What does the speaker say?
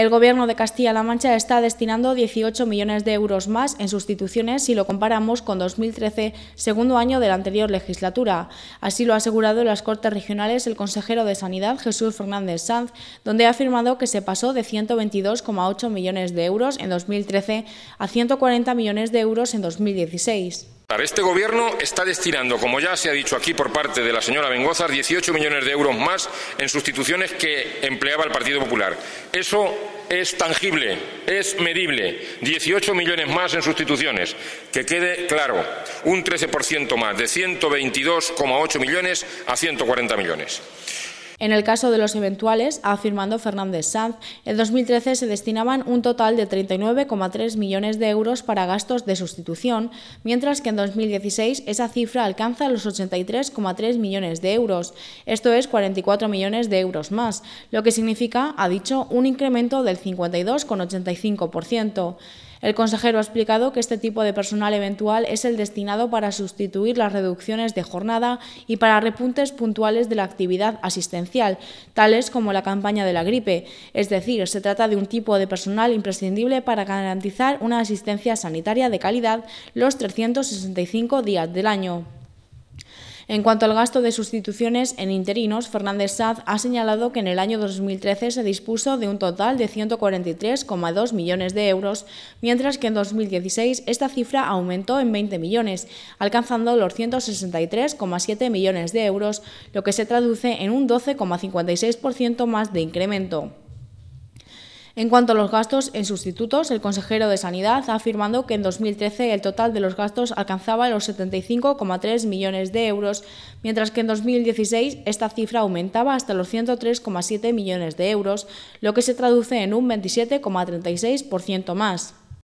El Gobierno de Castilla-La Mancha está destinando 18 millones de euros más en sustituciones si lo comparamos con 2013, segundo año de la anterior legislatura. Así lo ha asegurado en las Cortes Regionales el consejero de Sanidad, Jesús Fernández Sanz, donde ha afirmado que se pasó de 122,8 millones de euros en 2013 a 140 millones de euros en 2016 este gobierno está destinando, como ya se ha dicho aquí por parte de la señora Bengoza, 18 millones de euros más en sustituciones que empleaba el Partido Popular. Eso es tangible, es medible. 18 millones más en sustituciones. Que quede claro, un 13% más, de 122,8 millones a 140 millones. En el caso de los eventuales, afirmando Fernández Sanz, en 2013 se destinaban un total de 39,3 millones de euros para gastos de sustitución, mientras que en 2016 esa cifra alcanza los 83,3 millones de euros, esto es 44 millones de euros más, lo que significa, ha dicho, un incremento del 52,85%. El consejero ha explicado que este tipo de personal eventual es el destinado para sustituir las reducciones de jornada y para repuntes puntuales de la actividad asistencial, tales como la campaña de la gripe. Es decir, se trata de un tipo de personal imprescindible para garantizar una asistencia sanitaria de calidad los 365 días del año. En cuanto al gasto de sustituciones en interinos, Fernández Saz ha señalado que en el año 2013 se dispuso de un total de 143,2 millones de euros, mientras que en 2016 esta cifra aumentó en 20 millones, alcanzando los 163,7 millones de euros, lo que se traduce en un 12,56% más de incremento. En cuanto a los gastos en sustitutos, el consejero de Sanidad ha afirmado que en 2013 el total de los gastos alcanzaba los 75,3 millones de euros, mientras que en 2016 esta cifra aumentaba hasta los 103,7 millones de euros, lo que se traduce en un 27,36% más.